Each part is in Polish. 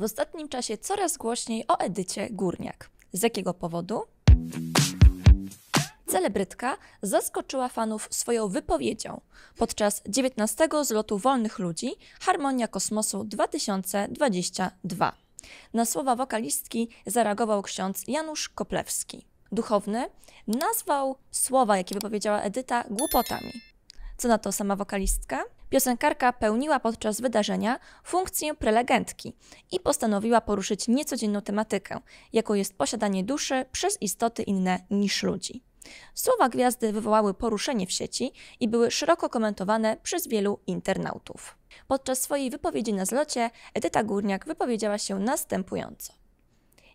W ostatnim czasie coraz głośniej o Edycie Górniak. Z jakiego powodu? Celebrytka zaskoczyła fanów swoją wypowiedzią podczas 19 zlotu Wolnych Ludzi Harmonia Kosmosu 2022. Na słowa wokalistki zareagował ksiądz Janusz Koplewski. Duchowny nazwał słowa, jakie wypowiedziała Edyta, głupotami. Co na to sama wokalistka? piosenkarka pełniła podczas wydarzenia funkcję prelegentki i postanowiła poruszyć niecodzienną tematykę, jaką jest posiadanie duszy przez istoty inne niż ludzi. Słowa gwiazdy wywołały poruszenie w sieci i były szeroko komentowane przez wielu internautów. Podczas swojej wypowiedzi na zlocie Edyta Górniak wypowiedziała się następująco.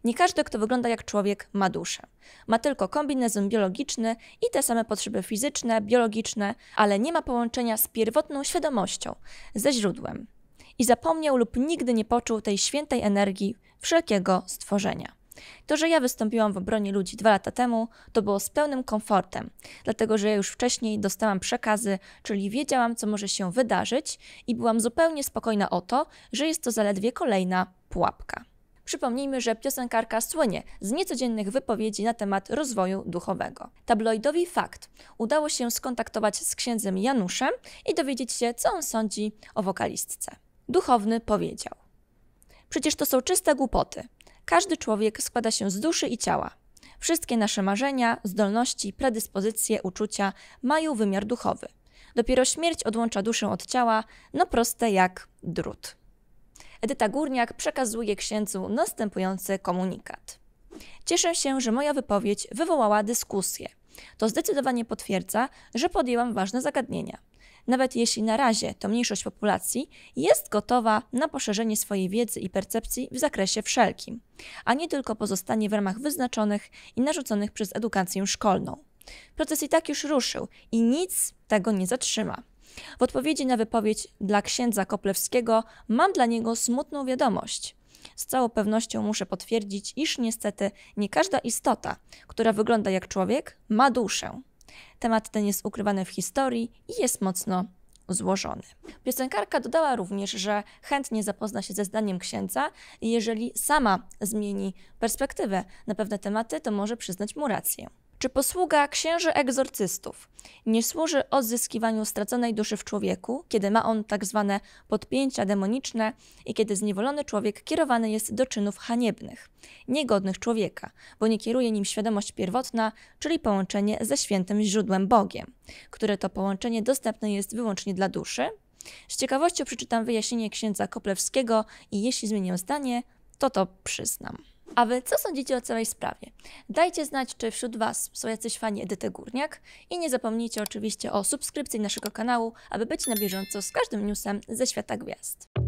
Nie każdy, kto wygląda jak człowiek, ma duszę. Ma tylko kombinezon biologiczny i te same potrzeby fizyczne, biologiczne, ale nie ma połączenia z pierwotną świadomością, ze źródłem. I zapomniał lub nigdy nie poczuł tej świętej energii wszelkiego stworzenia. To, że ja wystąpiłam w obronie ludzi dwa lata temu, to było z pełnym komfortem, dlatego że ja już wcześniej dostałam przekazy, czyli wiedziałam, co może się wydarzyć i byłam zupełnie spokojna o to, że jest to zaledwie kolejna pułapka. Przypomnijmy, że piosenkarka słynie z niecodziennych wypowiedzi na temat rozwoju duchowego. Tabloidowi Fakt udało się skontaktować z księdzem Januszem i dowiedzieć się, co on sądzi o wokalistce. Duchowny powiedział: Przecież to są czyste głupoty. Każdy człowiek składa się z duszy i ciała. Wszystkie nasze marzenia, zdolności, predyspozycje, uczucia mają wymiar duchowy. Dopiero śmierć odłącza duszę od ciała, no proste jak drut. Edyta Górniak przekazuje księdzu następujący komunikat. Cieszę się, że moja wypowiedź wywołała dyskusję. To zdecydowanie potwierdza, że podjęłam ważne zagadnienia. Nawet jeśli na razie to mniejszość populacji jest gotowa na poszerzenie swojej wiedzy i percepcji w zakresie wszelkim, a nie tylko pozostanie w ramach wyznaczonych i narzuconych przez edukację szkolną. Proces i tak już ruszył i nic tego nie zatrzyma. W odpowiedzi na wypowiedź dla księdza Koplewskiego mam dla niego smutną wiadomość. Z całą pewnością muszę potwierdzić, iż niestety nie każda istota, która wygląda jak człowiek, ma duszę. Temat ten jest ukrywany w historii i jest mocno złożony. Piosenkarka dodała również, że chętnie zapozna się ze zdaniem księdza i jeżeli sama zmieni perspektywę na pewne tematy, to może przyznać mu rację. Czy posługa księży egzorcystów nie służy odzyskiwaniu straconej duszy w człowieku, kiedy ma on tak zwane podpięcia demoniczne i kiedy zniewolony człowiek kierowany jest do czynów haniebnych, niegodnych człowieka, bo nie kieruje nim świadomość pierwotna, czyli połączenie ze świętym źródłem Bogiem, które to połączenie dostępne jest wyłącznie dla duszy? Z ciekawością przeczytam wyjaśnienie księdza Koplewskiego i jeśli zmienię zdanie, to to przyznam. A wy co sądzicie o całej sprawie? Dajcie znać, czy wśród was są jacyś fani Edyty Górniak i nie zapomnijcie oczywiście o subskrypcji naszego kanału, aby być na bieżąco z każdym newsem ze świata gwiazd.